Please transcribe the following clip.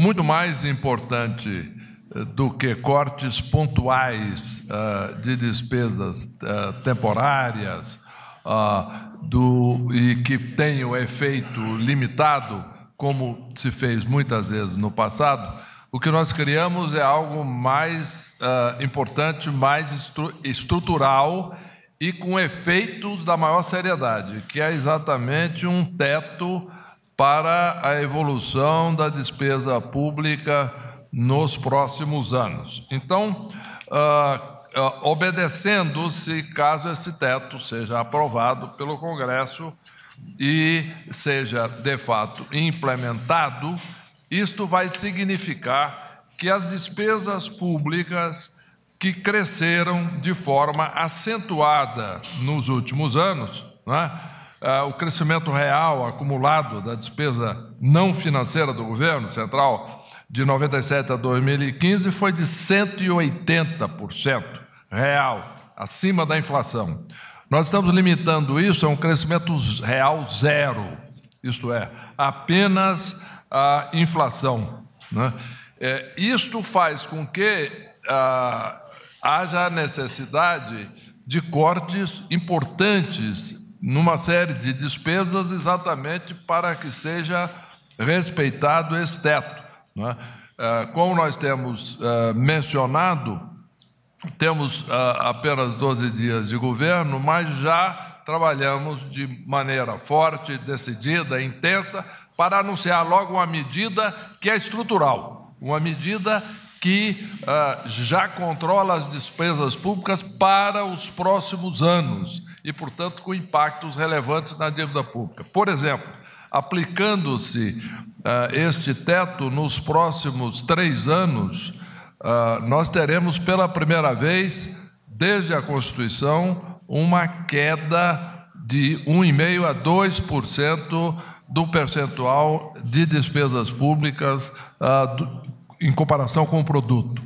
muito mais importante eh, do que cortes pontuais uh, de despesas uh, temporárias uh, do, e que tenham efeito limitado, como se fez muitas vezes no passado, o que nós criamos é algo mais importante, mais estru estrutural e com efeitos da maior seriedade, que é exatamente um teto para a evolução da despesa pública nos próximos anos. Então, uh, uh, obedecendo-se, caso esse teto seja aprovado pelo Congresso e seja de fato implementado, isto vai significar que as despesas públicas que cresceram de forma acentuada nos últimos anos, né, ah, o crescimento real acumulado da despesa não financeira do governo central de 97 a 2015 foi de 180% real, acima da inflação. Nós estamos limitando isso a um crescimento real zero, isto é, apenas a inflação. Né? É, isto faz com que haja ah, haja necessidade de cortes importantes numa série de despesas exatamente para que seja respeitado esse teto. É? Ah, como nós temos ah, mencionado, temos ah, apenas 12 dias de governo, mas já trabalhamos de maneira forte, decidida, intensa, para anunciar logo uma medida que é estrutural, uma medida que já controla as despesas públicas para os próximos anos e, portanto, com impactos relevantes na dívida pública. Por exemplo, aplicando-se uh, este teto nos próximos três anos, uh, nós teremos pela primeira vez, desde a Constituição, uma queda de 1,5% a 2% do percentual de despesas públicas uh, do, em comparação com o produto.